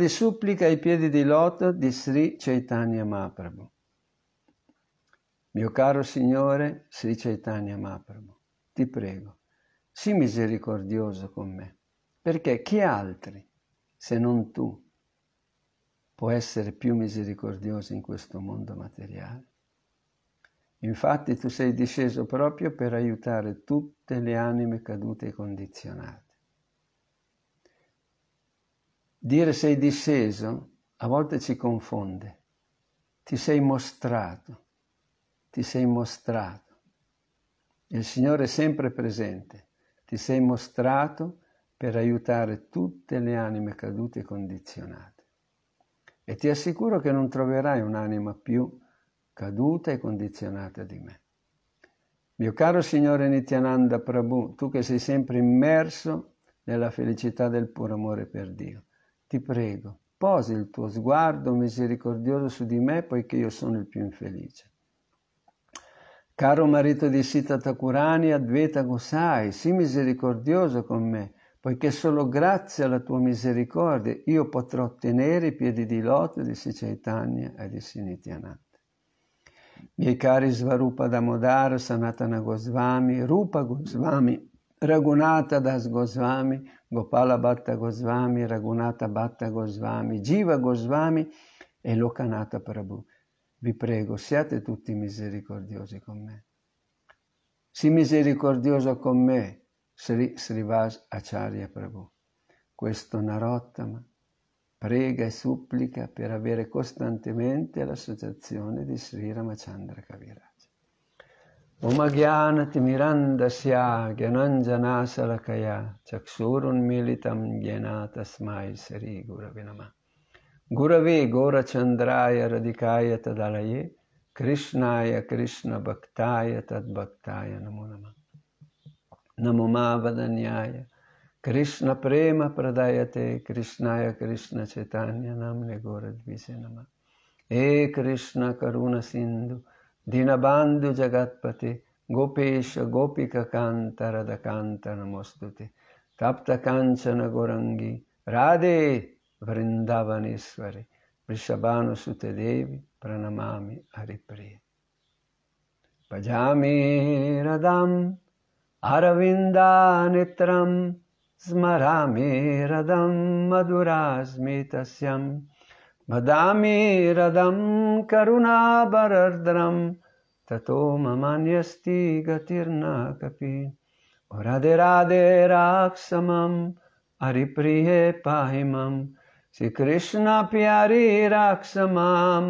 le suppliche ai piedi di loto di Sri Chaitanya Mahaprabhu. Mio caro Signore Sri Chaitanya Mahaprabhu, ti prego, sii misericordioso con me, perché chi altri, se non tu, può essere più misericordioso in questo mondo materiale? Infatti tu sei disceso proprio per aiutare tutte le anime cadute e condizionate. Dire sei disceso a volte ci confonde. Ti sei mostrato, ti sei mostrato. Il Signore è sempre presente. Ti sei mostrato per aiutare tutte le anime cadute e condizionate. E ti assicuro che non troverai un'anima più caduta e condizionata di me. Mio caro Signore Nityananda Prabhu, tu che sei sempre immerso nella felicità del puro amore per Dio, ti prego, posi il tuo sguardo misericordioso su di me, poiché io sono il più infelice. Caro marito di Sita Takurani, Advaita Gosai, sii misericordioso con me, poiché solo grazie alla tua misericordia io potrò ottenere i piedi di loto di Sicaitanya e di Sinitianat. Miei cari Svarupa Damodara, Sanatana Gosvami, Rupa Gosvami, Raghunatha Das Gosvami, Gopala Bhatta Goswami, Raghunatha Bhatta Goswami, Jiva Goswami e Lokanata Prabhu. Vi prego, siate tutti misericordiosi con me. Sii misericordioso con me, Sri Srivas Acharya Prabhu. Questo Narottama prega e supplica per avere costantemente l'associazione di Sri Ramachandra Kavira. ओमज्ञानतिमिरन्दस्या ज्ञनञ्जनाशलकया चक्षूरुन्मीलितं येना तस्मै श्रीगुरवि नमः गुरवे गौरचन्द्राय रधिकाय तदलये कृष्णाय कृष्णभक्ताय तद्भक्ताय नमो नमः नमो मावदन्याय कृष्णप्रेमप्रदायते कृष्णाय कृष्णचैतान्यनाम्ने गौरद्विषे नमः हे कृष्णकरुणसिन्धु दीनबांधु जगतपति गोपेश गोपिककान्तरदकान्त नमोस्तुते तप्तकाञ्चन गोरङ्गी राधे वृन्दावनेश्वरे वृषभानुसुते देवी प्रणमामि हरिप्रिय भजामि रदाम् अरविन्दानित्रं स्मरामि रदं मधुरास्मि तस्यम् वदामि रदं करुणाबरर्द्रं ततो ममान्यस्ति गतिर्न कपि राधे राधे राक्षमं हरिप्रिये पाहि मम श्रीकृष्ण प्यारी राक्ष मां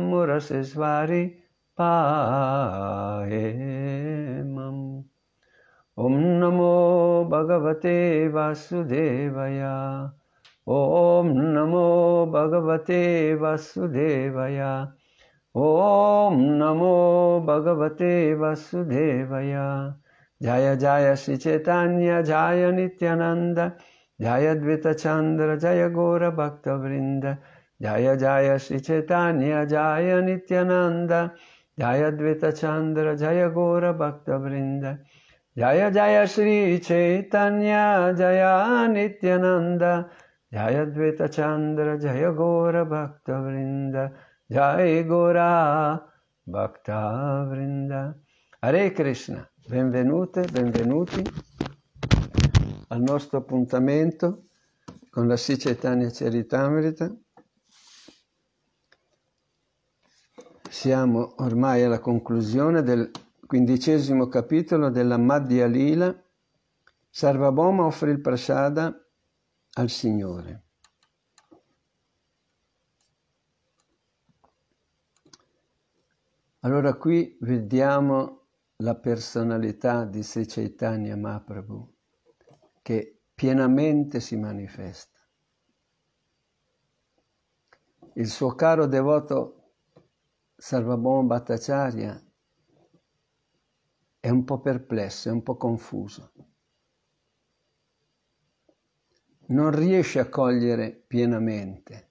पाहे मम ॐ नमो भगवते वासुदेवया ॐ नमो भगवते वासुदेवया ॐ नमो भगवते वासुदेवया जय जय श्री चैतन्य जय नित्यानंद जय द्वितचन्द्र जय गौरभक्तवृन्द जय जय श्री चैतन्य जय नित्यानन्द जय द्वितचन्द्र जय गौरभक्तवृन्द जय जय चैतन्य जय Nityanand Jaya Jaya Chandra, Gora Bhakta Vrinda, Jaya Gora Bhakta Vrinda. Hare Krishna, benvenute, benvenuti al nostro appuntamento con la Sicetania Ceritamrita. Siamo ormai alla conclusione del quindicesimo capitolo della Madhya Lila. Sarvabhauma offre il prasada al Signore. Allora qui vediamo la personalità di Sri Chaitanya Mahaprabhu che pienamente si manifesta. Il suo caro devoto Sarvabhauma Bhattacharya è un po' perplesso, è un po' confuso non riesce a cogliere pienamente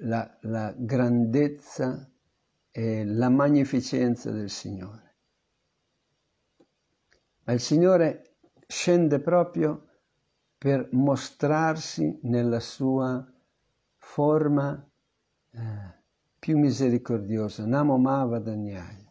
la, la grandezza e la magnificenza del Signore. Ma il Signore scende proprio per mostrarsi nella sua forma eh, più misericordiosa, Namo Mava Danyaya.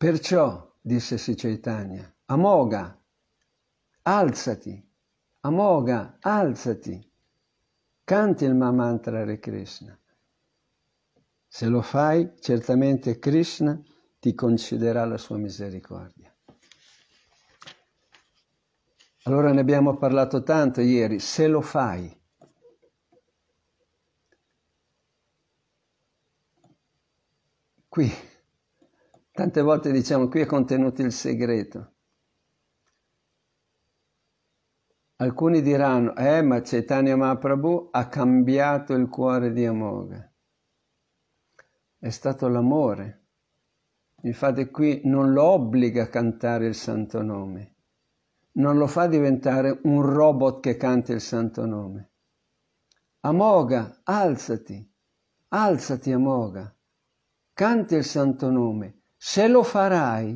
Perciò, disse Siceitania, Amoga, alzati, Amoga, alzati, canti il Mamantra Hare Krishna. Se lo fai, certamente Krishna ti concederà la sua misericordia. Allora ne abbiamo parlato tanto ieri, se lo fai. Qui Tante volte diciamo qui è contenuto il segreto. Alcuni diranno, eh ma Chaitanya Mahaprabhu ha cambiato il cuore di Amoga. È stato l'amore. Infatti qui non lo obbliga a cantare il santo nome. Non lo fa diventare un robot che canta il santo nome. Amoga, alzati, alzati Amoga, canta il santo nome, se lo farai,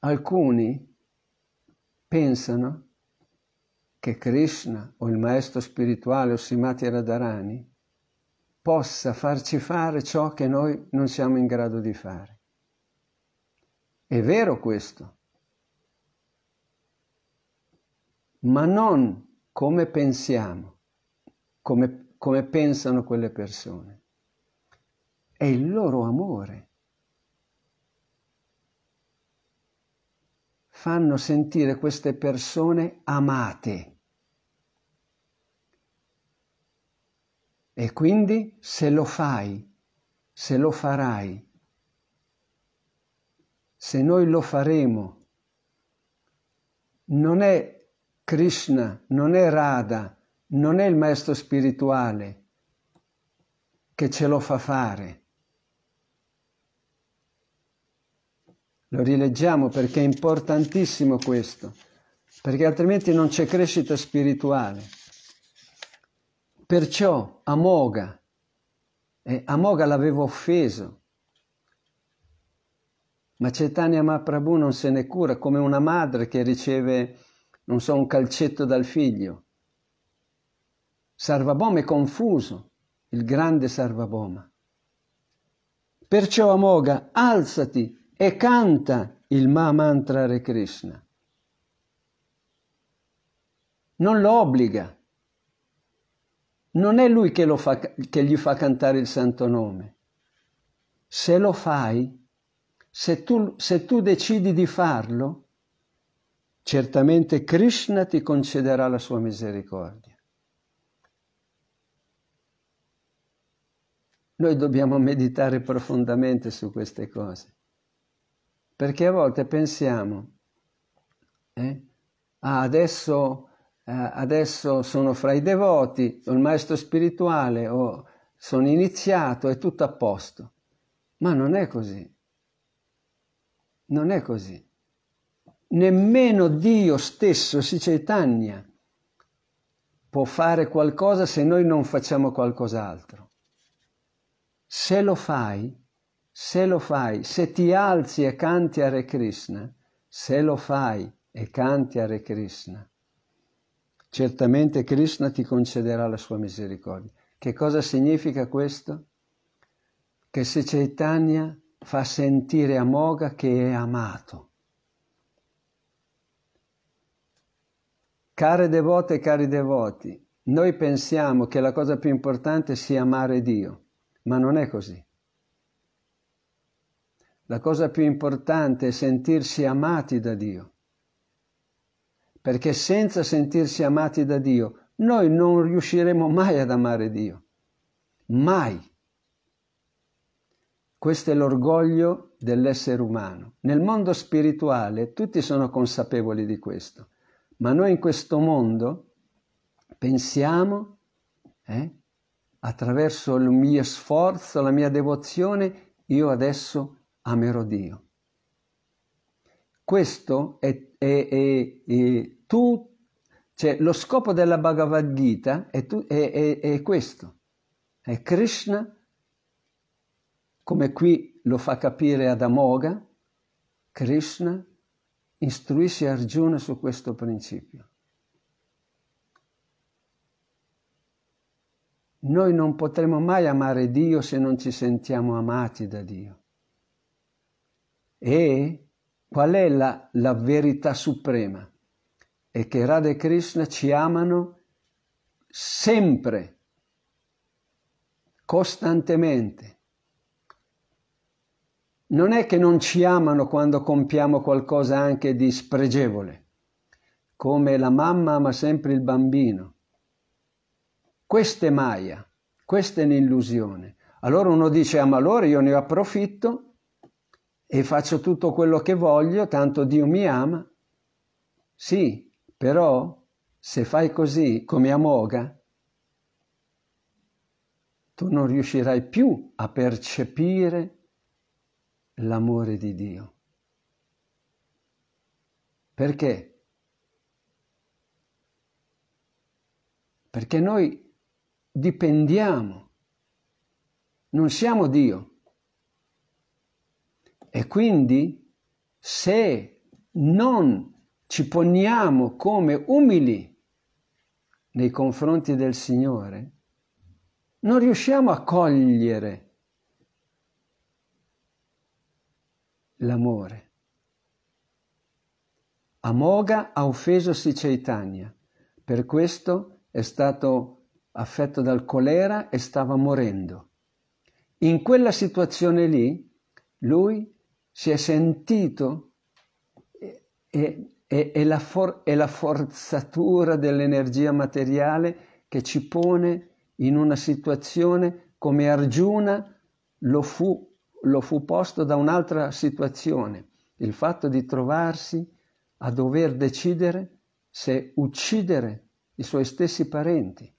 alcuni pensano che Krishna o il maestro spirituale o Simati Radharani possa farci fare ciò che noi non siamo in grado di fare. È vero questo, ma non come pensiamo, come, come pensano quelle persone è il loro amore. Fanno sentire queste persone amate. E quindi se lo fai, se lo farai, se noi lo faremo, non è Krishna, non è Radha, non è il maestro spirituale che ce lo fa fare, Lo rileggiamo perché è importantissimo questo, perché altrimenti non c'è crescita spirituale. Perciò Amoga, eh, Amoga l'aveva offeso, ma Chaitanya Mahaprabhu non se ne cura, come una madre che riceve, non so, un calcetto dal figlio. Sarvabhoma è confuso, il grande Sarvabhoma. Perciò Amoga, alzati, e canta il Mahamantra Hare Krishna. Non lo obbliga. Non è lui che, fa, che gli fa cantare il santo nome. Se lo fai, se tu, se tu decidi di farlo, certamente Krishna ti concederà la sua misericordia. Noi dobbiamo meditare profondamente su queste cose perché a volte pensiamo, eh, ah, adesso, eh, adesso sono fra i devoti, ho il maestro spirituale, ho, sono iniziato, è tutto a posto. Ma non è così. Non è così. Nemmeno Dio stesso, si Chaitanya, può fare qualcosa se noi non facciamo qualcos'altro. Se lo fai, se lo fai, se ti alzi e canti Hare Krishna, se lo fai e canti Hare Krishna, certamente Krishna ti concederà la sua misericordia. Che cosa significa questo? Che se Chaitanya fa sentire a Moga che è amato. Care devote e cari devoti, noi pensiamo che la cosa più importante sia amare Dio, ma non è così. La cosa più importante è sentirsi amati da Dio, perché senza sentirsi amati da Dio noi non riusciremo mai ad amare Dio, mai. Questo è l'orgoglio dell'essere umano. Nel mondo spirituale tutti sono consapevoli di questo, ma noi in questo mondo pensiamo, eh, attraverso il mio sforzo, la mia devozione, io adesso amerò Dio. Questo è, è, è, è tu, cioè, lo scopo della Bhagavad Gita è, tu, è questo, è Krishna, come qui lo fa capire Adamoga, Amoga, Krishna istruisce Arjuna su questo principio. Noi non potremo mai amare Dio se non ci sentiamo amati da Dio. E qual è la, la verità suprema? È che Radha e Krishna ci amano sempre, costantemente. Non è che non ci amano quando compiamo qualcosa anche di spregevole, come la mamma ama sempre il bambino. Questa è Maya, questa è un'illusione. Allora uno dice, ah ma allora io ne approfitto e faccio tutto quello che voglio, tanto Dio mi ama. Sì, però se fai così come Amoga, tu non riuscirai più a percepire l'amore di Dio. Perché? Perché noi dipendiamo, non siamo Dio. E quindi se non ci poniamo come umili nei confronti del Signore, non riusciamo a cogliere l'amore. Amoga ha offeso Siceitania, per questo è stato affetto dal colera e stava morendo. In quella situazione lì, lui si è sentito e, è, è, la for, è la forzatura dell'energia materiale che ci pone in una situazione come Arjuna lo fu, lo fu posto da un'altra situazione, il fatto di trovarsi a dover decidere se uccidere i suoi stessi parenti.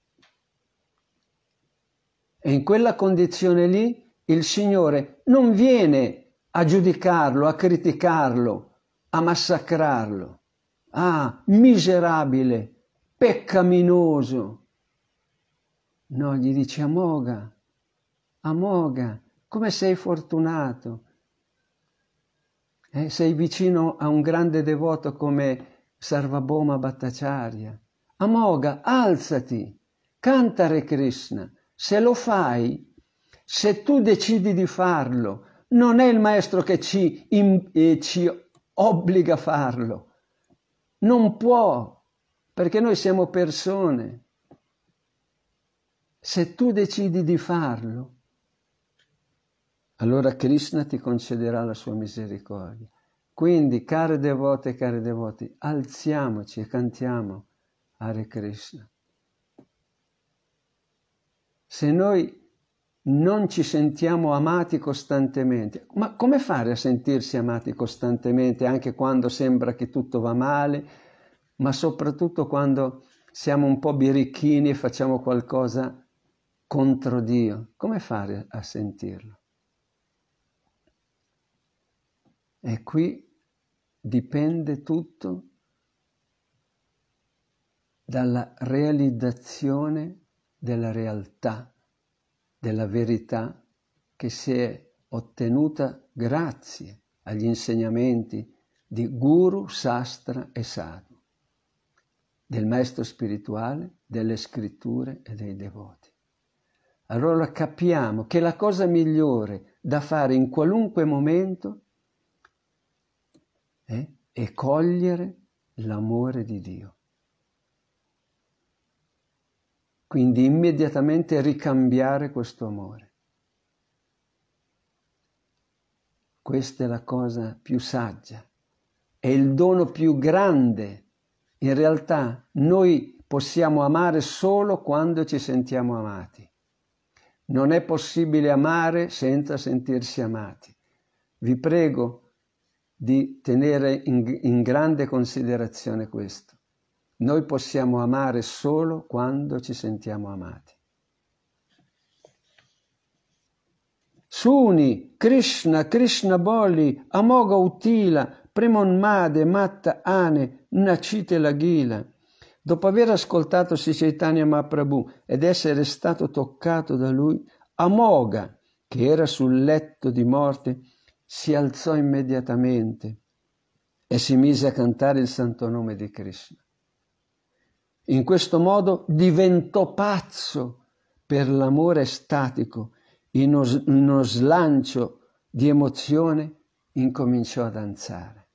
E in quella condizione lì il Signore non viene a giudicarlo, a criticarlo, a massacrarlo. Ah, miserabile, peccaminoso. No, gli dice Amoga, Amoga, come sei fortunato. Eh, sei vicino a un grande devoto come Sarvabhoma Bhattacharya. Amoga, alzati, canta Re Krishna. Se lo fai, se tu decidi di farlo, non è il maestro che ci, in, eh, ci obbliga a farlo, non può, perché noi siamo persone. Se tu decidi di farlo, allora Krishna ti concederà la sua misericordia. Quindi, care devote e cari devoti, alziamoci e cantiamo Hare Krishna. Se noi non ci sentiamo amati costantemente. Ma come fare a sentirsi amati costantemente anche quando sembra che tutto va male, ma soprattutto quando siamo un po' birichini e facciamo qualcosa contro Dio? Come fare a sentirlo? E qui dipende tutto dalla realizzazione della realtà della verità che si è ottenuta grazie agli insegnamenti di guru, sastra e sadhu, del maestro spirituale, delle scritture e dei devoti. Allora capiamo che la cosa migliore da fare in qualunque momento è, è cogliere l'amore di Dio Quindi immediatamente ricambiare questo amore. Questa è la cosa più saggia, è il dono più grande. In realtà noi possiamo amare solo quando ci sentiamo amati. Non è possibile amare senza sentirsi amati. Vi prego di tenere in, in grande considerazione questo. Noi possiamo amare solo quando ci sentiamo amati. Suni, Krishna, Krishna Boli, Amoga Utila, Premonmade, Matta Ane, Nacite Laghila. Dopo aver ascoltato Sri Chaitanya Mahaprabhu ed essere stato toccato da lui, Amoga, che era sul letto di morte, si alzò immediatamente e si mise a cantare il santo nome di Krishna. In questo modo diventò pazzo per l'amore statico, in uno slancio di emozione incominciò a danzare.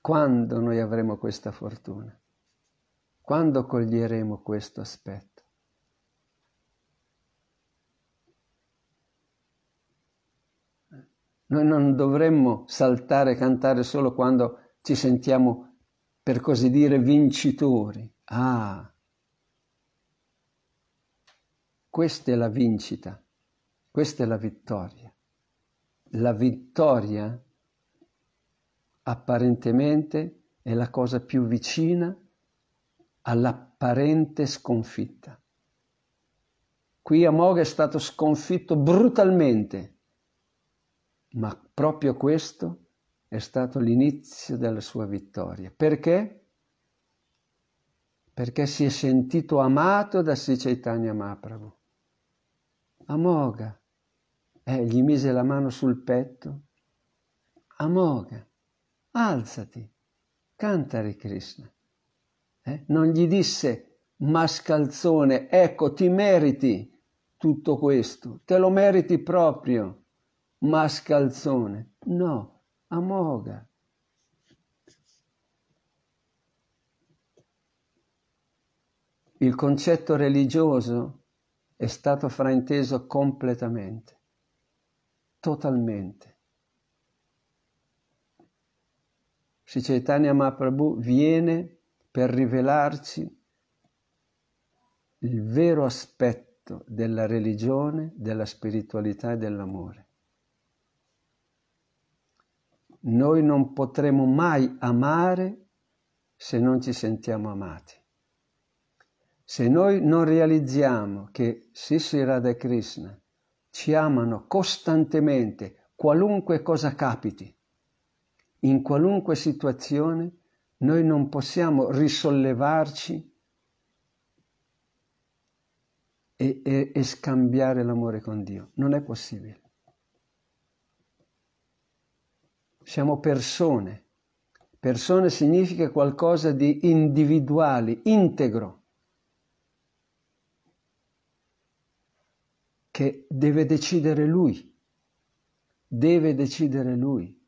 Quando noi avremo questa fortuna? Quando coglieremo questo aspetto? Noi non dovremmo saltare e cantare solo quando ci sentiamo per così dire, vincitori. Ah, questa è la vincita, questa è la vittoria. La vittoria apparentemente è la cosa più vicina all'apparente sconfitta. Qui Amog è stato sconfitto brutalmente, ma proprio questo è stato l'inizio della sua vittoria. Perché? Perché si è sentito amato da Sri Chaitanya Mahaprabhu. Amoga, eh, gli mise la mano sul petto. Amoga, alzati, cantare Krishna. Eh? Non gli disse, mascalzone, ecco, ti meriti tutto questo, te lo meriti proprio, mascalzone. No, Amoga il concetto religioso è stato frainteso completamente, totalmente. Sri Chaitanya Mahaprabhu viene per rivelarci il vero aspetto della religione, della spiritualità e dell'amore noi non potremo mai amare se non ci sentiamo amati. Se noi non realizziamo che Sisi Radha e Krishna ci amano costantemente, qualunque cosa capiti, in qualunque situazione, noi non possiamo risollevarci e, e, e scambiare l'amore con Dio. Non è possibile. siamo persone. Persone significa qualcosa di individuale, integro, che deve decidere lui, deve decidere lui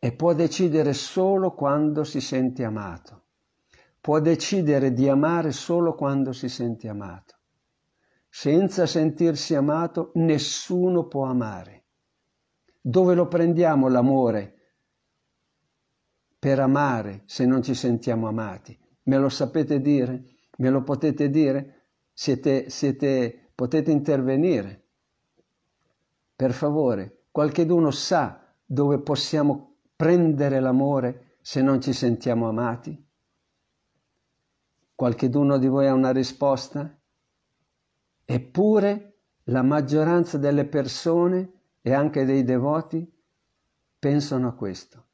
e può decidere solo quando si sente amato, può decidere di amare solo quando si sente amato. Senza sentirsi amato nessuno può amare. Dove lo prendiamo l'amore per amare se non ci sentiamo amati? Me lo sapete dire? Me lo potete dire? Siete, siete, potete intervenire. Per favore, qualcheduno sa dove possiamo prendere l'amore se non ci sentiamo amati? Qualcheduno di voi ha una risposta? Eppure la maggioranza delle persone e anche dei devoti pensano a questo.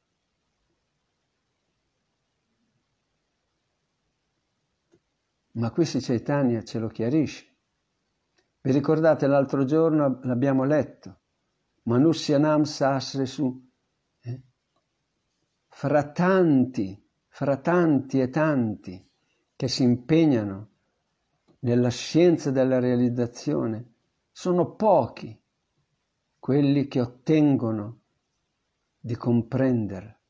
Ma qui si Chaitanya ce lo chiarisce. Vi ricordate l'altro giorno l'abbiamo letto, Manusyanam Sasresu, eh? fra tanti, fra tanti e tanti che si impegnano nella scienza della realizzazione, sono pochi quelli che ottengono di comprendere.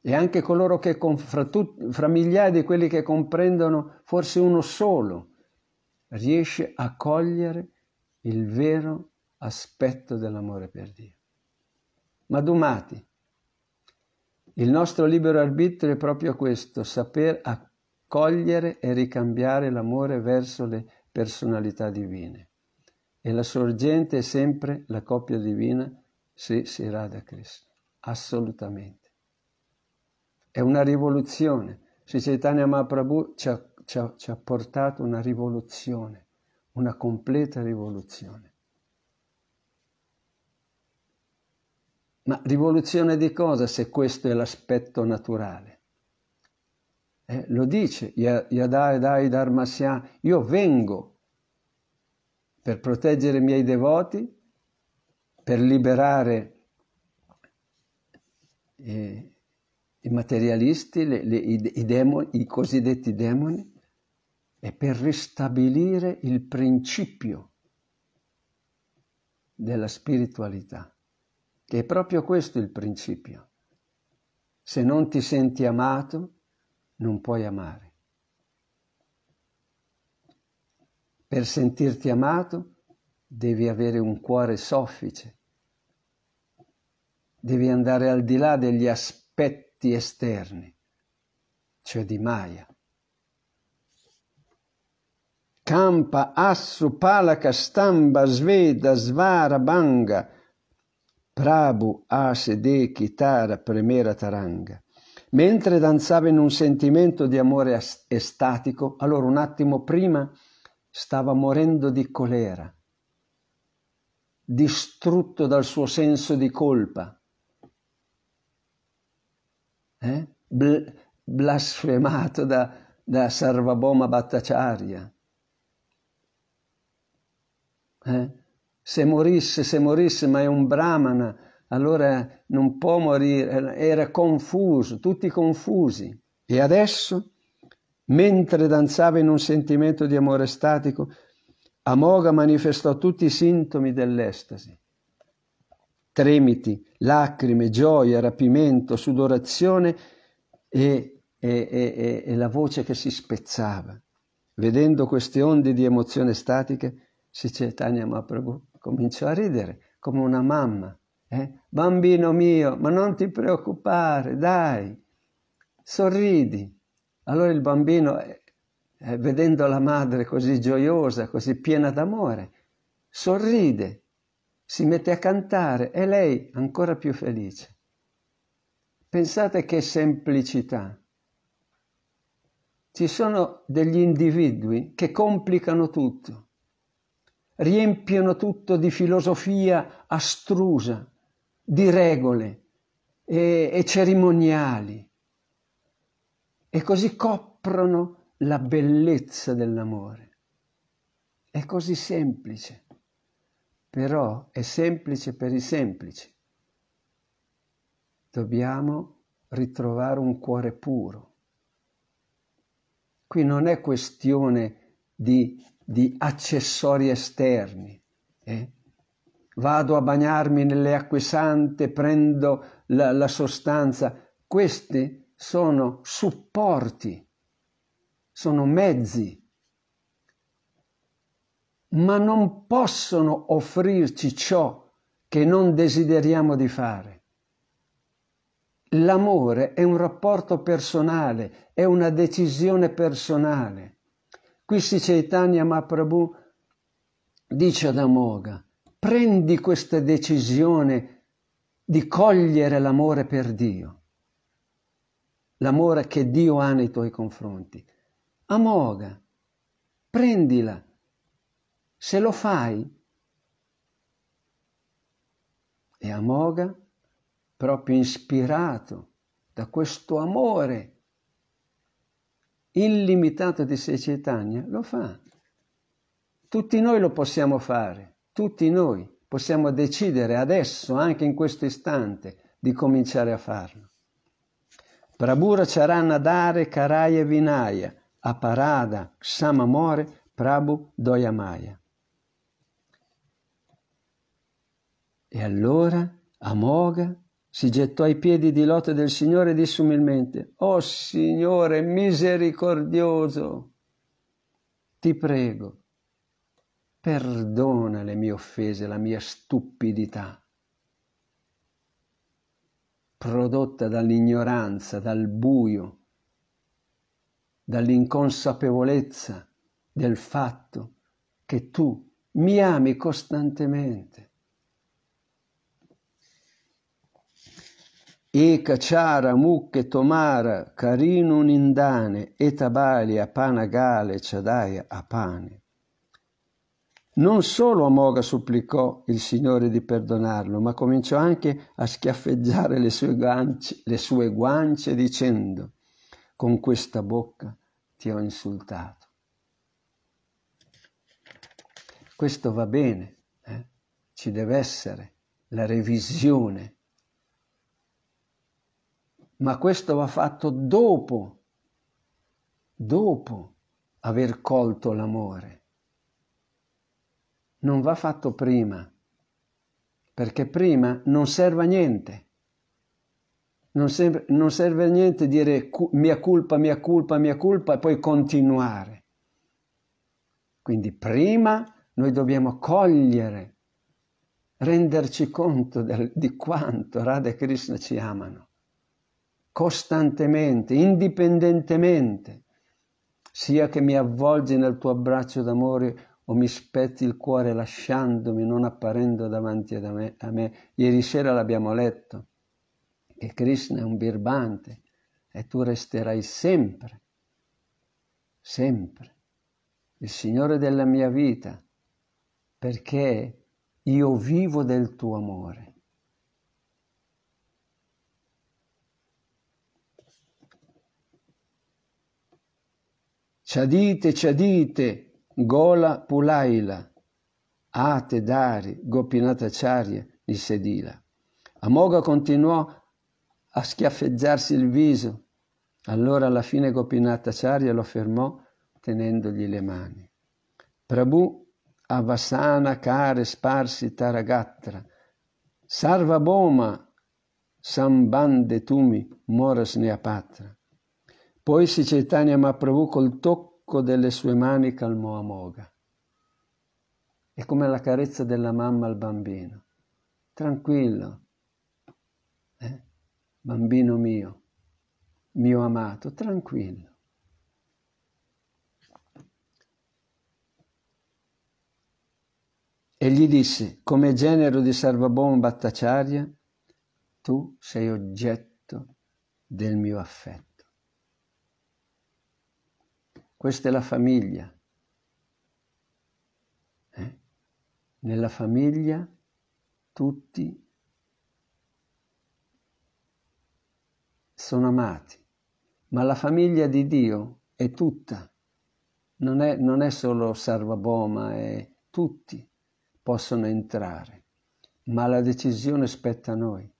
E anche coloro che, fra, tut, fra migliaia di quelli che comprendono, forse uno solo riesce a cogliere il vero aspetto dell'amore per Dio. Ma Dumati, il nostro libero arbitrio è proprio questo, saper accogliere e ricambiare l'amore verso le personalità divine e la sorgente è sempre la coppia divina se si rada Krishna, assolutamente. È una rivoluzione. Sri Chaitanya Mahaprabhu ci ha, ci, ha, ci ha portato una rivoluzione, una completa rivoluzione. Ma rivoluzione di cosa se questo è l'aspetto naturale? Eh, lo dice Yadai Dai Dharmasya, io vengo per proteggere i miei devoti, per liberare eh, i materialisti, le, le, i, i, demoni, i cosiddetti demoni, e per ristabilire il principio della spiritualità, che è proprio questo il principio. Se non ti senti amato, non puoi amare. Per sentirti amato devi avere un cuore soffice, devi andare al di là degli aspetti esterni, cioè di Maya. Campa, Assu, Palaka, Stamba, Sveda, Svara, Banga, Prabhu, Asede, Kitara, Premera, Taranga. Mentre danzava in un sentimento di amore estatico, allora un attimo prima Stava morendo di colera, distrutto dal suo senso di colpa. Eh? Bl- blasfemato da, da Sarvaboma Bhattacharya. Eh? Se morisse, se morisse, ma è un brahmana, allora non può morire, era confuso, tutti confusi. E adesso? mentre danzava in un sentimento di amore statico, Amoga manifestò tutti i sintomi dell'estasi. Tremiti, lacrime, gioia, rapimento, sudorazione e, e, e, e la voce che si spezzava. Vedendo queste onde di emozione statiche, si Chaitanya Mahaprabhu cominciò a ridere come una mamma. Eh? Bambino mio, ma non ti preoccupare, dai, sorridi. Allora il bambino, eh, eh, vedendo la madre così gioiosa, così piena d'amore, sorride, si mette a cantare e lei ancora più felice. Pensate che semplicità. Ci sono degli individui che complicano tutto, riempiono tutto di filosofia astrusa, di regole e, e cerimoniali e così coprono la bellezza dell'amore. È così semplice, però è semplice per i semplici. Dobbiamo ritrovare un cuore puro. Qui non è questione di, di accessori esterni. Eh? Vado a bagnarmi nelle acque sante, prendo la, la sostanza. Queste sono supporti, sono mezzi, ma non possono offrirci ciò che non desideriamo di fare. L'amore è un rapporto personale, è una decisione personale. Qui si Chaitanya Mahaprabhu dice ad Amoga, prendi questa decisione di cogliere l'amore per Dio l'amore che Dio ha nei tuoi confronti. Amoga, prendila. Se lo fai, e Amoga, proprio ispirato da questo amore illimitato di Secetania, lo fa. Tutti noi lo possiamo fare, tutti noi possiamo decidere adesso, anche in questo istante, di cominciare a farlo. Prabhura Charanadare Karaya Vinaya, Aparada Samamore Prabhu Doyamaya. E allora Amoga si gettò ai piedi di lotte del Signore e disse umilmente, Oh Signore misericordioso, ti prego, perdona le mie offese, la mia stupidità prodotta dall'ignoranza, dal buio, dall'inconsapevolezza del fatto che tu mi ami costantemente. E Chara mucche, Tomara Karinu Nindane Etabalia Panagale Chadaya Apane non solo Amoga supplicò il Signore di perdonarlo, ma cominciò anche a schiaffeggiare le sue guance, le sue guance dicendo, con questa bocca ti ho insultato. Questo va bene, eh? ci deve essere la revisione, ma questo va fatto dopo, dopo aver colto l'amore non va fatto prima, perché prima non serve a niente. Non, sempre, non serve a niente dire mia colpa, mia colpa, mia colpa e poi continuare. Quindi prima noi dobbiamo cogliere, renderci conto del, di quanto Radha e Krishna ci amano, costantemente, indipendentemente, sia che mi avvolgi nel tuo abbraccio d'amore o mi spezzi il cuore lasciandomi, non apparendo davanti a me. A me. Ieri sera l'abbiamo letto, che Krishna è un birbante e tu resterai sempre, sempre, il Signore della mia vita, perché io vivo del tuo amore. Ciadite, ciadite, Gola Pulaila, Ate Dari, Gopinata Charya, disse Dila. Amoga continuò a schiaffeggiarsi il viso. Allora alla fine Gopinata Charya lo fermò tenendogli le mani. Prabhu Avasana Kare Sparsi Taragatra, Sarva Boma Sambande Sambandetumi Moras Neapatra. Poi si Chaitanya Mahaprabhu col tocco tocco delle sue mani calmò Amoga. È come la carezza della mamma al bambino. Tranquillo, eh? bambino mio, mio amato, tranquillo. E gli disse, come genero di Sarvabon Bhattacharya, tu sei oggetto del mio affetto. Questa è la famiglia. Eh? Nella famiglia tutti sono amati, ma la famiglia di Dio è tutta, non è, non è solo Sarvaboma, è tutti possono entrare, ma la decisione spetta a noi.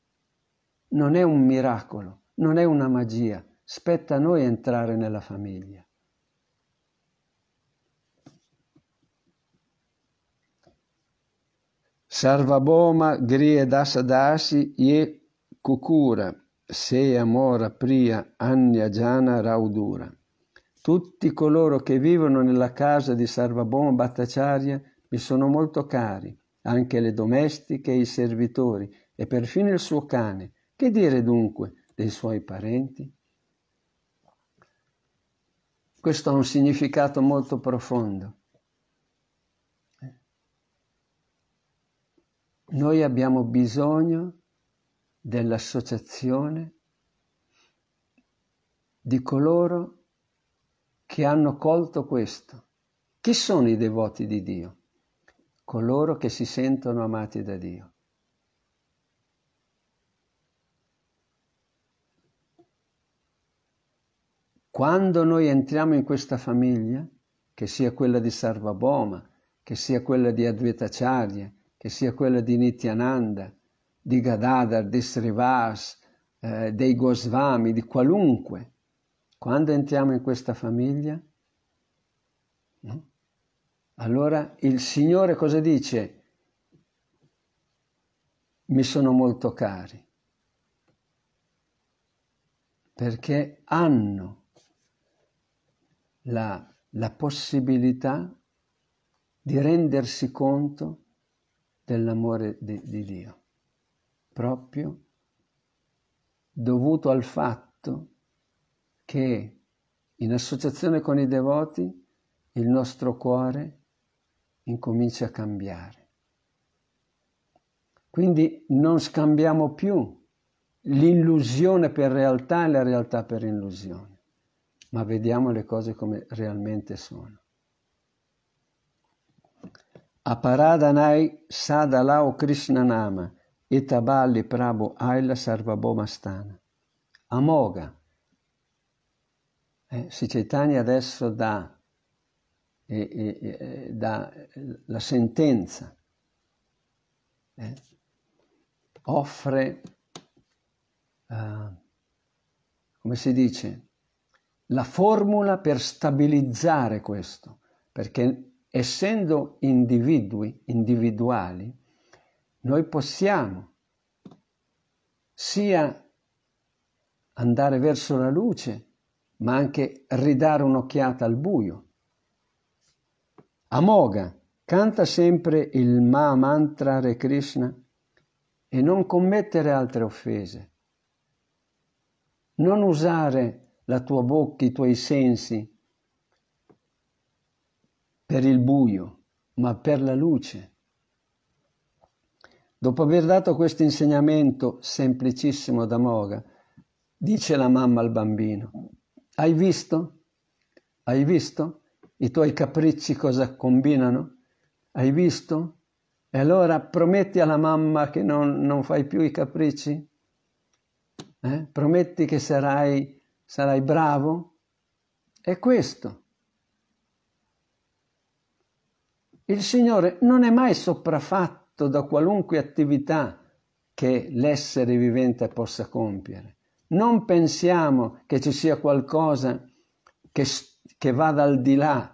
Non è un miracolo, non è una magia, spetta a noi entrare nella famiglia. Sarvaboma Griya Dasadasi Ye Kukura Se Amora pria Anya Jana Raudura. Tutti coloro che vivono nella casa di Sarvaboma Bhattacharya mi sono molto cari, anche le domestiche e i servitori, e perfino il suo cane. Che dire dunque dei suoi parenti? Questo ha un significato molto profondo. Noi abbiamo bisogno dell'associazione di coloro che hanno colto questo. Chi sono i devoti di Dio? Coloro che si sentono amati da Dio. quando noi entriamo in questa famiglia, che sia quella di Sarvaboma, che sia quella di Advaitacharya, che sia quella di Nityananda, di Gadadhar, di Srivas, eh, dei Goswami, di qualunque, quando entriamo in questa famiglia, no? allora il Signore cosa dice? Mi sono molto cari, perché hanno la, la possibilità di rendersi conto dell'amore di, di Dio, proprio dovuto al fatto che in associazione con i devoti il nostro cuore incomincia a cambiare. Quindi non scambiamo più l'illusione per realtà e la realtà per illusione, ma vediamo le cose come realmente sono. Aparadhanai sadalao Krishnanama e etaballi prabhu aila sarvabhomastana. Amoga. Eh, se Chaitanya adesso dà, eh, eh, eh, dà la sentenza, eh, offre, eh, come si dice, la formula per stabilizzare questo, perché essendo individui individuali, noi possiamo sia andare verso la luce, ma anche ridare un'occhiata al buio. Amoga canta sempre il Ma Mantra Re Krishna e non commettere altre offese. Non usare la tua bocca, i tuoi sensi per il buio, ma per la luce. Dopo aver dato questo insegnamento semplicissimo da Moga, dice la mamma al bambino, hai visto? Hai visto? I tuoi capricci cosa combinano? Hai visto? E allora prometti alla mamma che non, non fai più i capricci? Eh? Prometti che sarai, sarai bravo? È questo. Il Signore non è mai sopraffatto da qualunque attività che l'essere vivente possa compiere. Non pensiamo che ci sia qualcosa che, che vada al di là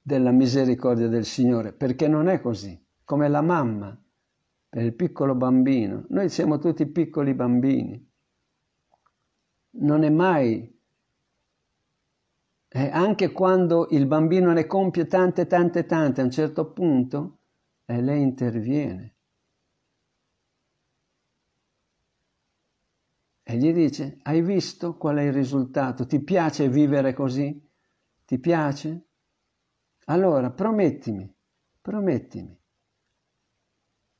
della misericordia del Signore, perché non è così. Come la mamma per il piccolo bambino, noi siamo tutti piccoli bambini. Non è mai eh, anche quando il bambino ne compie tante, tante, tante, a un certo punto eh, lei interviene e gli dice, hai visto qual è il risultato? Ti piace vivere così? Ti piace? Allora promettimi, promettimi.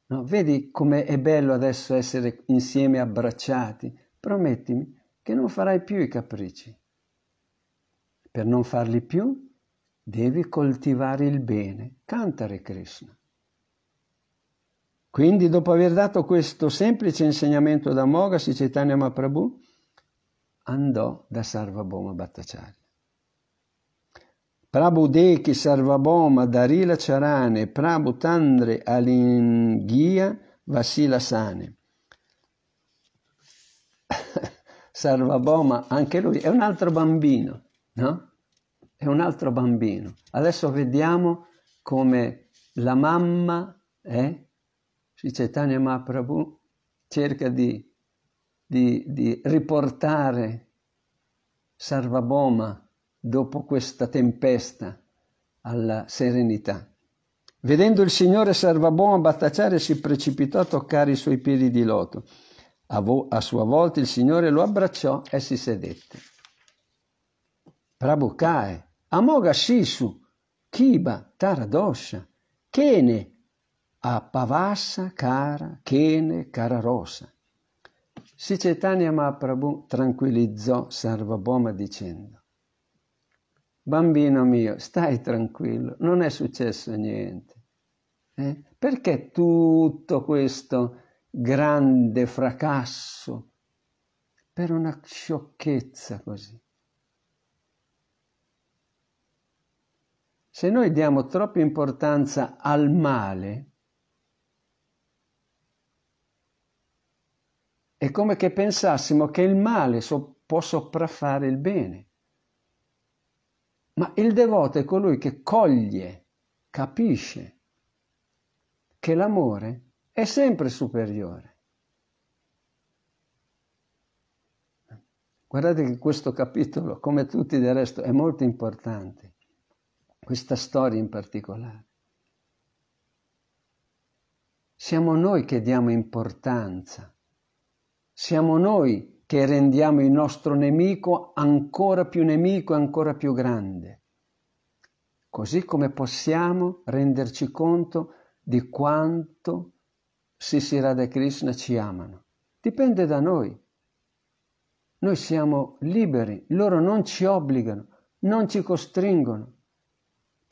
No, vedi come è bello adesso essere insieme abbracciati? Promettimi che non farai più i capricci per non farli più devi coltivare il bene, cantare Krishna. Quindi dopo aver dato questo semplice insegnamento da Moga, Chaitanya Mahaprabhu andò da Sarvabhauma Bhattacharya. Prabhu Deki Sarvabhauma Darila Charane Prabhu Tandre Alinghia Vasila Sane. Sarvabhauma, anche lui, è un altro bambino no? È un altro bambino. Adesso vediamo come la mamma, eh? Sri Chaitanya Mahaprabhu, cerca di, di, di riportare Sarvabhoma dopo questa tempesta alla serenità. Vedendo il signore Sarvabhoma Bhattacharya si precipitò a toccare i suoi piedi di loto. A, vo- a sua volta il signore lo abbracciò e si sedette. Amoga Shisu, Kiba, Taradosha, Kene, Appavassa, Cara, Kene, Cararossa. Sri Chaitanya Mahaprabhu tranquillizzò Sarvaboma dicendo Bambino mio, stai tranquillo, non è successo niente. Eh? Perché tutto questo grande fracasso per una sciocchezza così? Se noi diamo troppa importanza al male, è come che pensassimo che il male so- può sopraffare il bene. Ma il devoto è colui che coglie, capisce che l'amore è sempre superiore. Guardate che questo capitolo, come tutti del resto, è molto importante questa storia in particolare. Siamo noi che diamo importanza, siamo noi che rendiamo il nostro nemico ancora più nemico, e ancora più grande, così come possiamo renderci conto di quanto Sisi Radha e Krishna ci amano. Dipende da noi. Noi siamo liberi, loro non ci obbligano, non ci costringono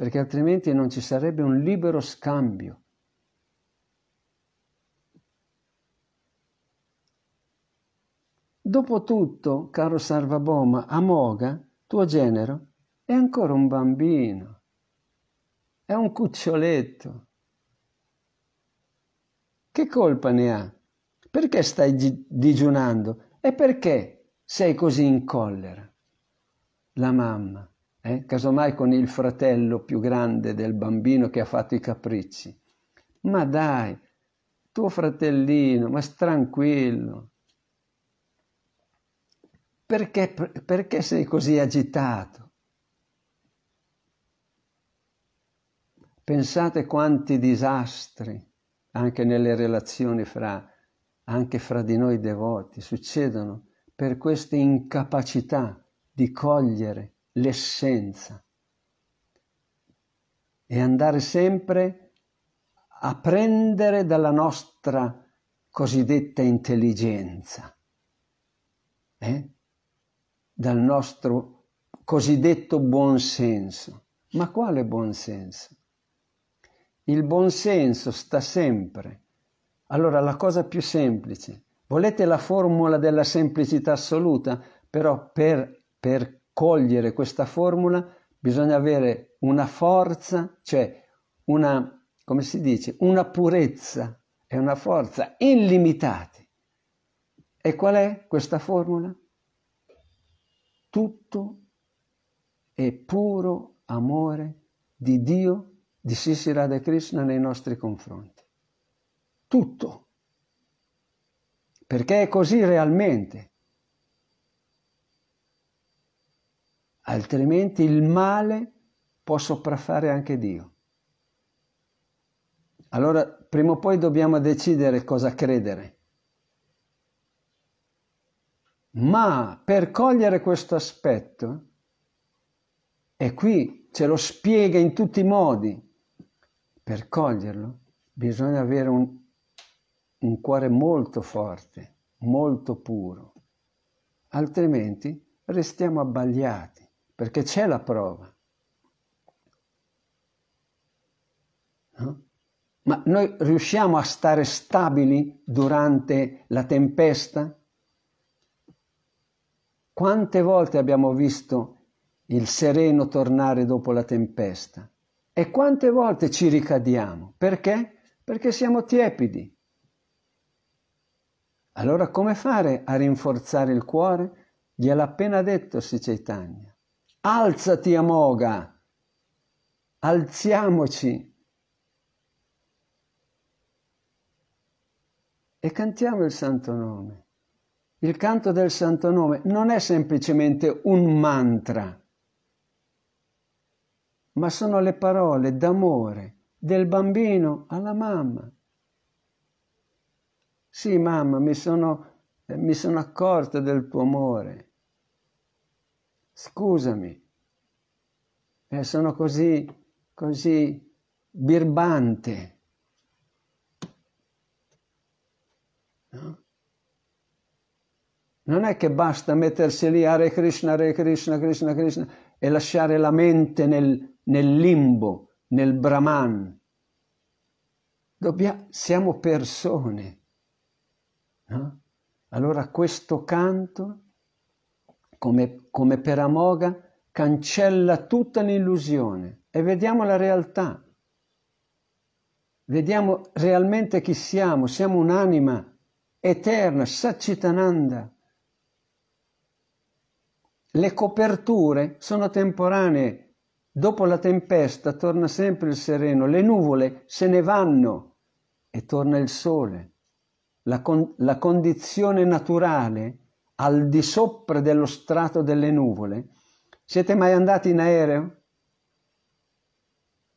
perché altrimenti non ci sarebbe un libero scambio. Dopotutto, caro Sarvaboma, Amoga, tuo genero, è ancora un bambino, è un cuccioletto. Che colpa ne ha? Perché stai gi- digiunando? E perché sei così in collera? La mamma eh? casomai con il fratello più grande del bambino che ha fatto i capricci. Ma dai, tuo fratellino, ma tranquillo. Perché, perché sei così agitato? Pensate quanti disastri anche nelle relazioni fra, anche fra di noi devoti succedono per questa incapacità di cogliere l'essenza e andare sempre a prendere dalla nostra cosiddetta intelligenza, eh? dal nostro cosiddetto buonsenso. Ma quale buonsenso? Il buonsenso sta sempre. Allora la cosa più semplice, volete la formula della semplicità assoluta, però per, per cogliere questa formula bisogna avere una forza, cioè una, come si dice, una purezza e una forza illimitati. E qual è questa formula? Tutto è puro amore di Dio, di Sisi Radha Krishna nei nostri confronti. Tutto. Perché è così realmente. altrimenti il male può sopraffare anche Dio. Allora, prima o poi dobbiamo decidere cosa credere. Ma per cogliere questo aspetto, e qui ce lo spiega in tutti i modi, per coglierlo bisogna avere un, un cuore molto forte, molto puro, altrimenti restiamo abbagliati perché c'è la prova. No? Ma noi riusciamo a stare stabili durante la tempesta? Quante volte abbiamo visto il sereno tornare dopo la tempesta? E quante volte ci ricadiamo? Perché? Perché siamo tiepidi. Allora come fare a rinforzare il cuore? Gliel'ha appena detto Sicetania. Alzati Amoga, alziamoci e cantiamo il santo nome. Il canto del santo nome non è semplicemente un mantra, ma sono le parole d'amore del bambino alla mamma. Sì, mamma, mi sono, eh, mi sono accorta del tuo amore scusami, eh, sono così, così birbante. No? Non è che basta mettersi lì Hare Krishna, Hare Krishna, Krishna, Krishna e lasciare la mente nel, nel limbo, nel Brahman. Dobbia, siamo persone. No? Allora questo canto come, come per Amoga, cancella tutta l'illusione e vediamo la realtà. Vediamo realmente chi siamo, siamo un'anima eterna, Satchitananda. Le coperture sono temporanee, dopo la tempesta torna sempre il sereno, le nuvole se ne vanno e torna il sole. La, con- la condizione naturale al di sopra dello strato delle nuvole. Siete mai andati in aereo?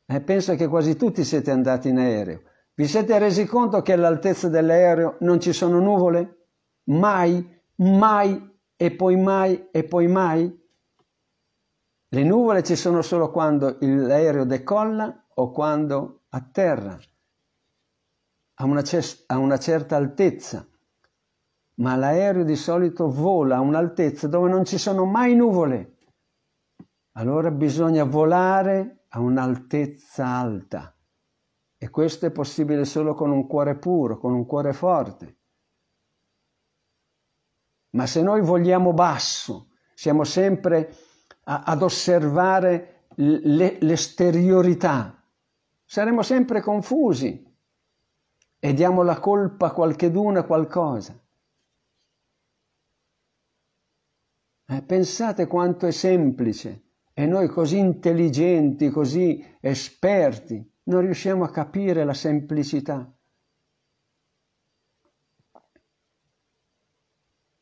Eh, penso che quasi tutti siete andati in aereo. Vi siete resi conto che all'altezza dell'aereo non ci sono nuvole? Mai, mai e poi mai e poi mai? Le nuvole ci sono solo quando l'aereo decolla o quando atterra a una, a una certa altezza ma l'aereo di solito vola a un'altezza dove non ci sono mai nuvole. Allora bisogna volare a un'altezza alta e questo è possibile solo con un cuore puro, con un cuore forte. Ma se noi vogliamo basso, siamo sempre a, ad osservare le, l'esteriorità, saremo sempre confusi e diamo la colpa a qualcheduna, a qualcosa. Eh, pensate quanto è semplice e noi così intelligenti, così esperti, non riusciamo a capire la semplicità.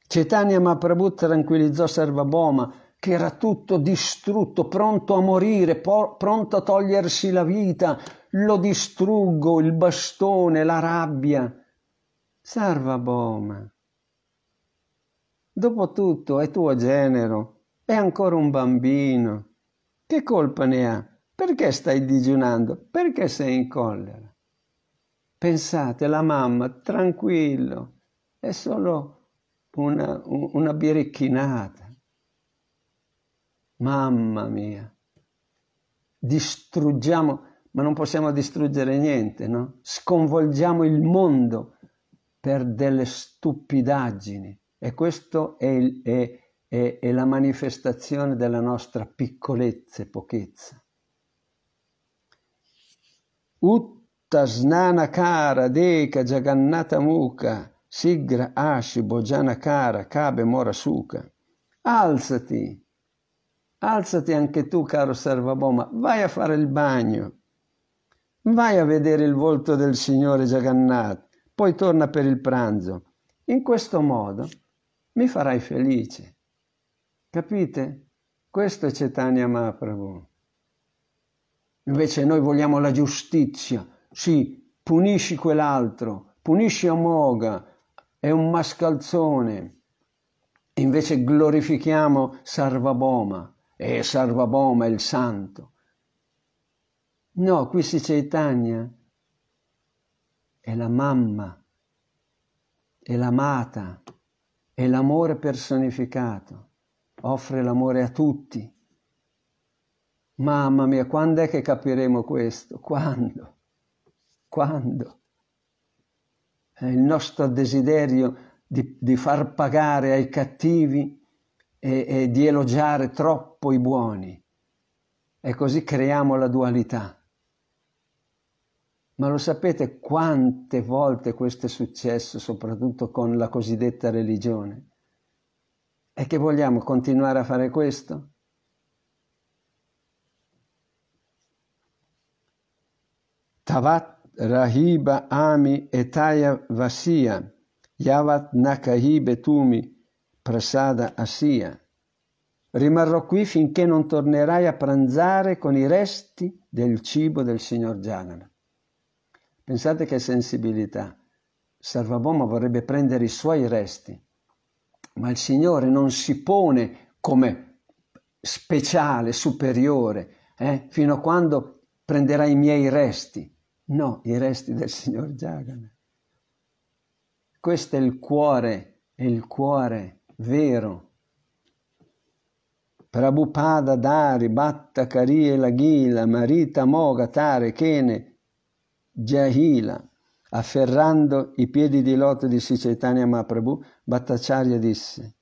Cetania Mahaprabhu tranquillizzò Sarvaboma, che era tutto distrutto, pronto a morire, pronto a togliersi la vita. Lo distruggo, il bastone, la rabbia. Sarvaboma, Dopotutto è tuo genero, è ancora un bambino. Che colpa ne ha? Perché stai digiunando? Perché sei in collera? Pensate, la mamma, tranquillo, è solo una, una biricchinata. Mamma mia, distruggiamo, ma non possiamo distruggere niente, no? Sconvolgiamo il mondo per delle stupidaggini. E questa è, è, è, è la manifestazione della nostra piccolezza e pochezza. Utta snana cara deka jagannata muca sigra asci bojana cara cabe morasuka. Alzati, alzati anche tu caro servaboma, vai a fare il bagno, vai a vedere il volto del Signore Jagannat, poi torna per il pranzo. In questo modo mi farai felice. Capite? Questo è Cetania Mahaprabhu. Invece noi vogliamo la giustizia. Sì, punisci quell'altro, punisci Amoga, è un mascalzone. Invece glorifichiamo Sarvaboma, e Sarvaboma è il santo. No, qui si Chaitanya è la mamma, è l'amata, è l'amore personificato, offre l'amore a tutti. Mamma mia, quando è che capiremo questo? Quando? Quando? È il nostro desiderio di, di far pagare ai cattivi e, e di elogiare troppo i buoni. E così creiamo la dualità. Ma lo sapete quante volte questo è successo, soprattutto con la cosiddetta religione? E che vogliamo continuare a fare questo? Tavat rahiba ami etaya vasia, yavat nakahi betumi prasada asia. Rimarrò qui finché non tornerai a pranzare con i resti del cibo del signor Janana. Pensate che sensibilità. Sarvabhauma vorrebbe prendere i suoi resti, ma il Signore non si pone come speciale, superiore, eh? fino a quando prenderà i miei resti. No, i resti del Signor Giacomo. Questo è il cuore, è il cuore vero. Prabhupada Dari, Bhatta Kariela Gila, Marita Moga Tare Kene, Jahila. Afferrando i piedi di Loto di Sicetania Maprabhu, Bhattacharya disse,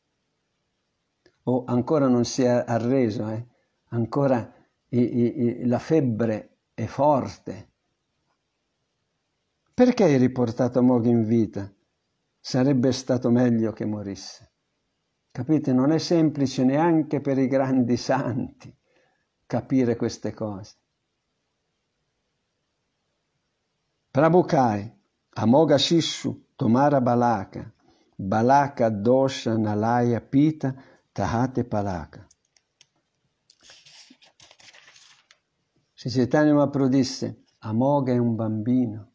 oh, ancora non si è arreso, eh? ancora i, i, i, la febbre è forte. Perché hai riportato Moghi in vita? Sarebbe stato meglio che morisse. Capite, non è semplice neanche per i grandi santi capire queste cose. Prabhukai, Amoga Shishu, Tomara Balaka, Balaka Dosha Nalaya Pita, Tahate Palaka. Se Chaitanya Mahaprabhu disse, Amoga è un bambino,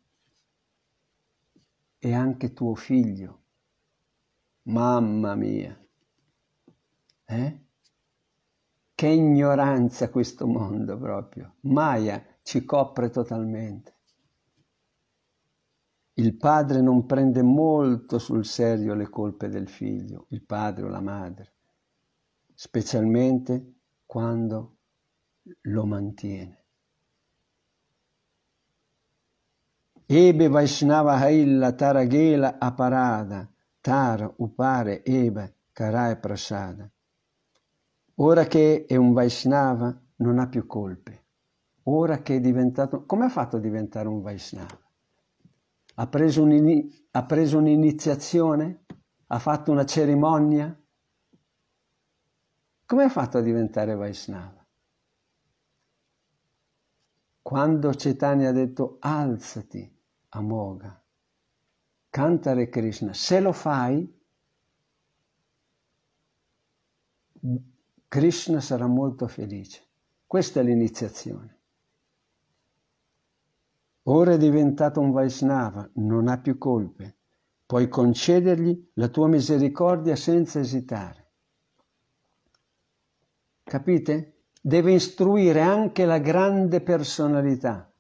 è anche tuo figlio. Mamma mia! Eh? Che ignoranza questo mondo proprio! Maya ci copre totalmente. Il padre non prende molto sul serio le colpe del figlio, il padre o la madre, specialmente quando lo mantiene. Ebe Vaishnava Hailla Taragela Aparada, Tar Upare Eba Karai Prasada. Ora che è un Vaishnava non ha più colpe. Ora che è diventato... Come ha fatto a diventare un Vaishnava? Ha preso, un ha preso un'iniziazione? Ha fatto una cerimonia? Come ha fatto a diventare Vaishnava? Quando Chaitanya ha detto alzati, Amoga, cantare Krishna, se lo fai, Krishna sarà molto felice. Questa è l'iniziazione. Ora è diventato un Vaishnava, non ha più colpe. Puoi concedergli la tua misericordia senza esitare. Capite? Deve istruire anche la grande personalità,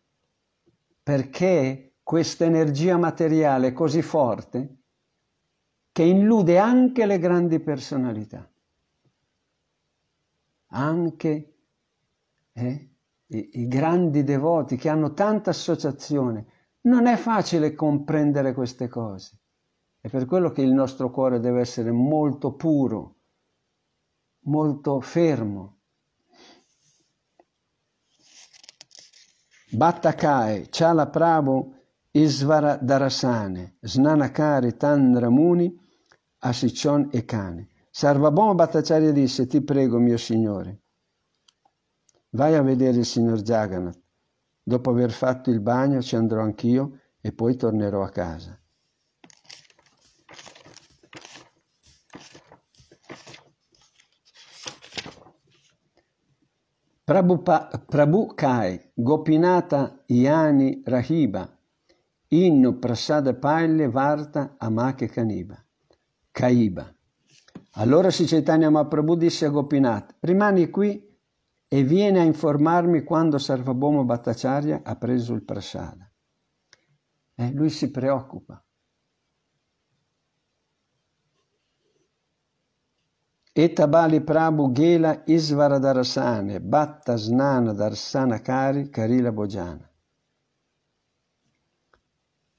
perché questa energia materiale è così forte che illude anche le grandi personalità, anche eh, i, i grandi devoti che hanno tanta associazione. Non è facile comprendere queste cose. È per quello che il nostro cuore deve essere molto puro, molto fermo. Bhattakae, Chala Prabhu, Isvaradarasane, Snanakari, Tandramuni, Asiccion e Cane. Sarvabhauma Bhattacharya disse, ti prego mio Signore, Vai a vedere il signor Jagannath. Dopo aver fatto il bagno ci andrò anch'io e poi tornerò a casa. Prabhu Kai, Gopinata Iani Rahiba, Inno Prasada Paille Varta Amake Kaniba. Kaiba. Allora si Sicetania Mahaprabhu disse a Gopinata, rimani qui e viene a informarmi quando Sarvabhauma Bhattacharya ha preso il prasada. Eh, lui si preoccupa. Etabali Prabhu Gela Isvara Isvaradarasane Bhatta Snana Darsana Kari Karila Bhojana.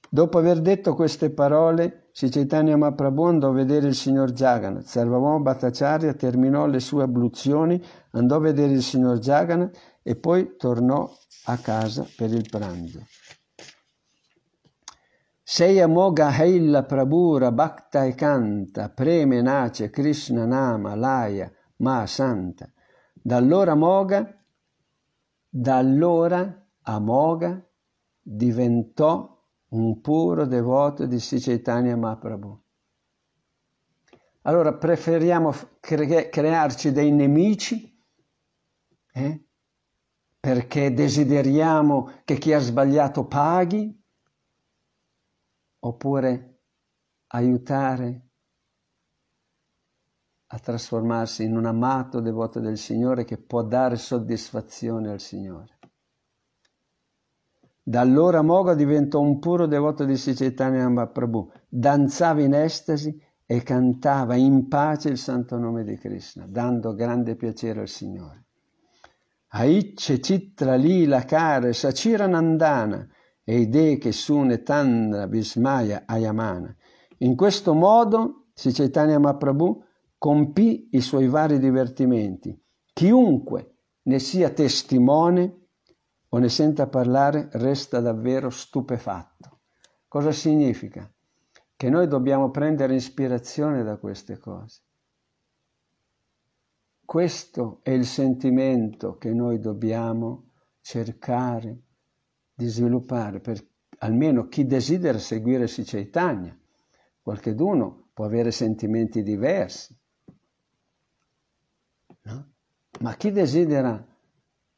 Dopo aver detto queste parole, Sri Chaitanya Mahaprabhu andò a vedere il signor Jagannath. Sarvabhauma Bhattacharya terminò le sue abluzioni, andò a vedere il signor Jagannath e poi tornò a casa per il pranzo. Seya Moga Heilla Prabhura Bhakta e Canta, Preme Nace Krishna Nama Laya Ma Santa. Da allora Moga, da allora Amoga diventò un puro devoto di Sri Chaitanya Mahaprabhu. Allora preferiamo cre- crearci dei nemici eh? perché desideriamo che chi ha sbagliato paghi oppure aiutare a trasformarsi in un amato devoto del Signore che può dare soddisfazione al Signore. Da allora Moga diventò un puro devoto di Sri Chaitanya Mahaprabhu, danzava in estasi e cantava in pace il santo nome di Krishna, dando grande piacere al Signore. Aicce Citra Lila Kare Sacira Nandana e idee che sune Tandra Bismaya Ayamana. In questo modo Sri Chaitanya Mahaprabhu compì i suoi vari divertimenti. Chiunque ne sia testimone o ne senta parlare resta davvero stupefatto. Cosa significa? Che noi dobbiamo prendere ispirazione da queste cose. Questo è il sentimento che noi dobbiamo cercare di sviluppare, per, almeno chi desidera seguire Sri Qualcheduno può avere sentimenti diversi, no? ma chi desidera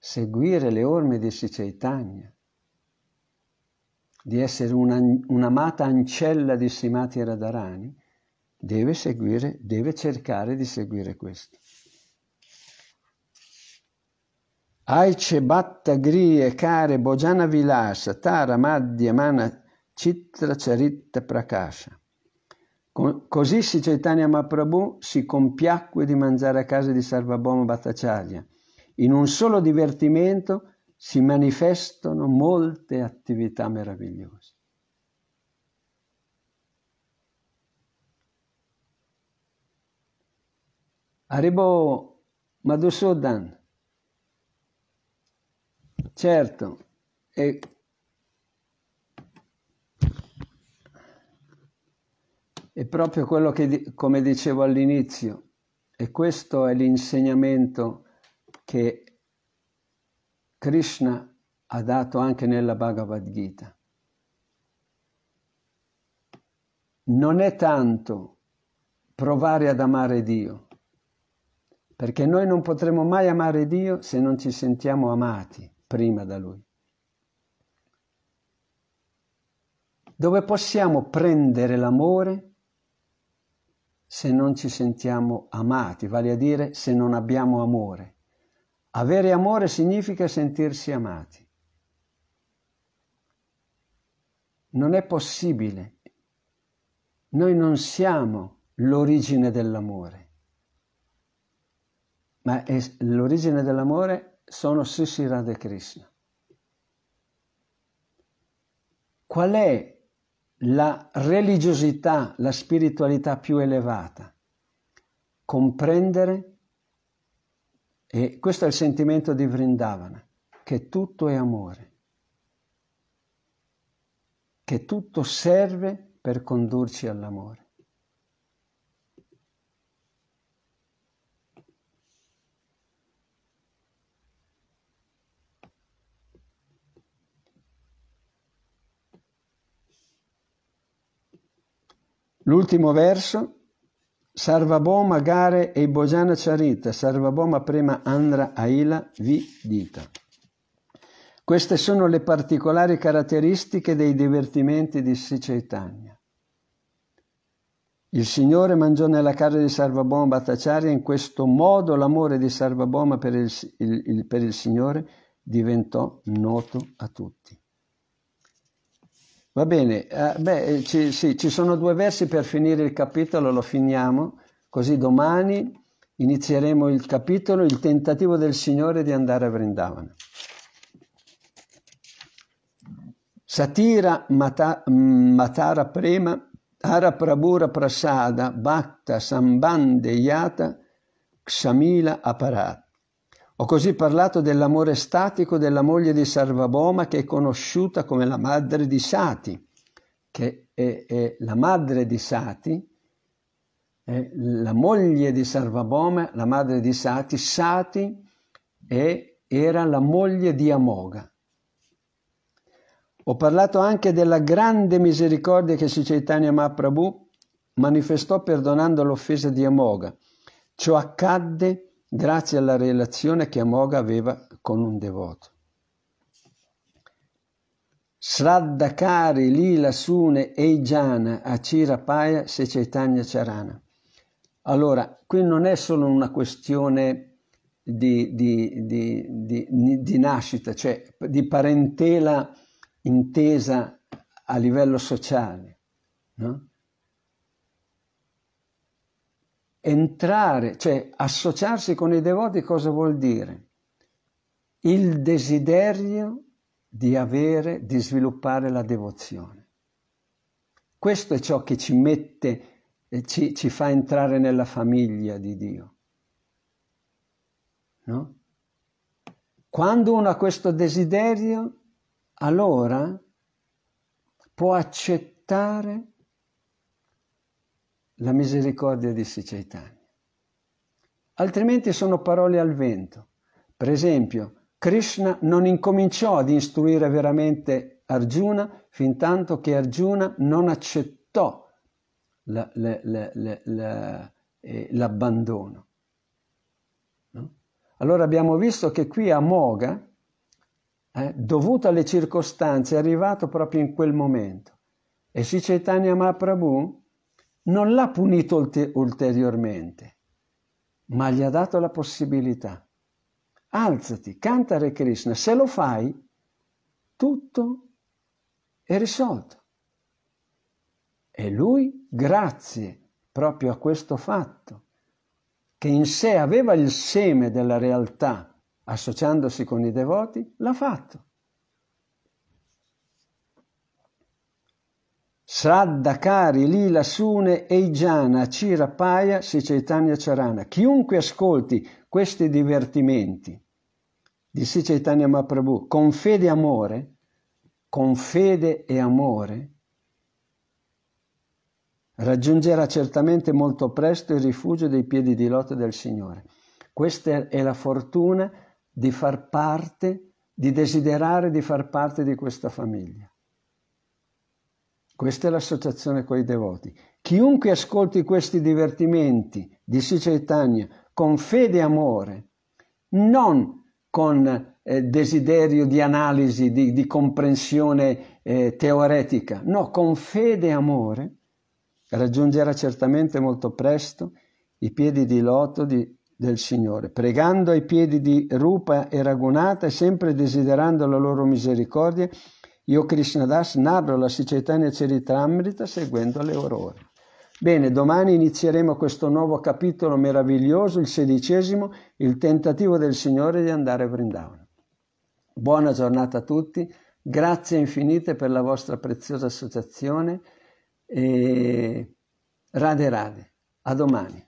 seguire le orme di Siceitagna, di essere una, un'amata ancella di Simati Radharani, deve seguire, deve cercare di seguire questo. Aice Batta Grie Kare Bojana Vilasa Tara Madhya Mana Citra Charitta Prakasha Così Sicaitanya Mahaprabhu si compiacque di mangiare a casa di Sarvabhauma Bhattacharya in un solo divertimento si manifestano molte attività meravigliose. Arrivò Madhusudan. Certo, e È proprio quello che, come dicevo all'inizio, e questo è l'insegnamento che Krishna ha dato anche nella Bhagavad Gita. Non è tanto provare ad amare Dio, perché noi non potremo mai amare Dio se non ci sentiamo amati prima da Lui. Dove possiamo prendere l'amore se non ci sentiamo amati, vale a dire se non abbiamo amore? Avere amore significa sentirsi amati. Non è possibile. Noi non siamo l'origine dell'amore, ma l'origine dell'amore sono Sissi Radha Krishna. Qual è la religiosità, la spiritualità più elevata? Comprendere e questo è il sentimento di Vrindavana, che tutto è amore, che tutto serve per condurci all'amore. L'ultimo verso Sarvaboma Gare e Bhojana Charita, Sarvaboma Prema Andra Aila vi dita. Queste sono le particolari caratteristiche dei divertimenti di Sri Il Signore mangiò nella carne di Sarvaboma Bhattacharya in questo modo l'amore di Sarvaboma per il, il, il, per il Signore diventò noto a tutti. Va bene, eh, beh, eh, ci, sì, ci sono due versi per finire il capitolo, lo finiamo, così domani inizieremo il capitolo, il tentativo del Signore di andare a Vrindavana. Satira mata, mm, Matara Prema Ara Araprabura Prasada Bhakta Sambandeyata Ksamila Aparat ho così parlato dell'amore statico della moglie di Sarvaboma che è conosciuta come la madre di Sati, che è, è la madre di Sati, la moglie di Sarvaboma, la madre di Sati, Sati è, era la moglie di Amoga. Ho parlato anche della grande misericordia che Sri Chaitanya Mahaprabhu manifestò perdonando l'offesa di Amoga. Ciò accadde grazie alla relazione che Amoga aveva con un devoto. Sraddhakari Lila Sune Eijana Acira Paya Sechaitanya Charana. Allora, qui non è solo una questione di, di, di, di, nascita, cioè di parentela intesa a livello sociale, no? entrare, cioè associarsi con i devoti cosa vuol dire? Il desiderio di avere, di sviluppare la devozione. Questo è ciò che ci mette, ci, ci fa entrare nella famiglia di Dio. No? Quando uno ha questo desiderio, allora può accettare la misericordia di Siceitania. Altrimenti sono parole al vento. Per esempio, Krishna non incominciò ad istruire veramente Arjuna fin tanto che Arjuna non accettò la, la, la, eh, l'abbandono. No? Allora abbiamo visto che qui a Moga, eh, dovuto alle circostanze, è arrivato proprio in quel momento. E Sri Chaitanya Mahaprabhu non l'ha punito ulteriormente, ma gli ha dato la possibilità. Alzati, canta Re Krishna, se lo fai, tutto è risolto. E lui, grazie proprio a questo fatto, che in sé aveva il seme della realtà, associandosi con i devoti, l'ha fatto. Sraddhakari Lila Sune Eigiana Cirapaya Sicaitanya Charana. Chiunque ascolti questi divertimenti di Sicaitanya Mahaprabhu con fede e amore, con fede e amore, raggiungerà certamente molto presto il rifugio dei piedi di lotta del Signore. Questa è la fortuna di far parte, di desiderare di far parte di questa famiglia. Questa è l'associazione con i devoti. Chiunque ascolti questi divertimenti di Sri Chaitanya con fede e amore, non con eh, desiderio di analisi, di, di comprensione eh, teoretica, no, con fede e amore, raggiungerà certamente molto presto i piedi di loto di, del Signore, pregando ai piedi di Rupa e Ragunata e sempre desiderando la loro misericordia, io Krishnadas narro la Sicetania Ceritamrita seguendo le aurore. Bene, domani inizieremo questo nuovo capitolo meraviglioso, il sedicesimo, il tentativo del Signore di andare a Vrindavan. Buona giornata a tutti, grazie infinite per la vostra preziosa associazione e rade rade, a domani.